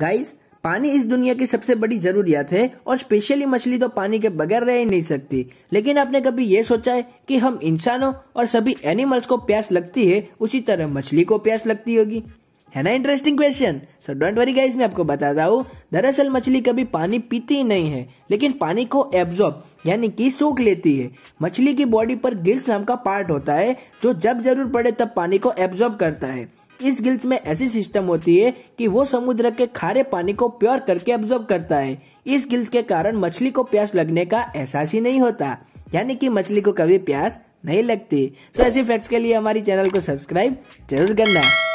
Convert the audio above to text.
guys पानी इस दुनिया की सबसे बड़ी जरूरियात है और स्पेशली मछली तो पानी के बगैर रह ही नहीं सकती लेकिन आपने कभी ये सोचा है कि हम इंसानों और सभी एनिमल्स को प्यास लगती है उसी तरह मछली को प्यास लगती होगी है ना interesting question so don't worry guys मैं आपको बताता हूँ दरअसल मछली कभी पानी पीती ही नहीं है लेकिन पानी को एब्जॉर्ब यानी कि सोख लेती है मछली की बॉडी पर गिल्स नाम का पार्ट होता है जो जब जरूर पड़े तब पानी को एब्जॉर्ब करता है इस गिल्स में ऐसी सिस्टम होती है कि वो समुद्र के खारे पानी को प्योर करके ऑब्जर्व करता है इस गिल्स के कारण मछली को प्यास लगने का एहसास ही नहीं होता यानी कि मछली को कभी प्यास नहीं लगती तो ऐसी फैक्ट्स के लिए हमारी चैनल को सब्सक्राइब जरूर करना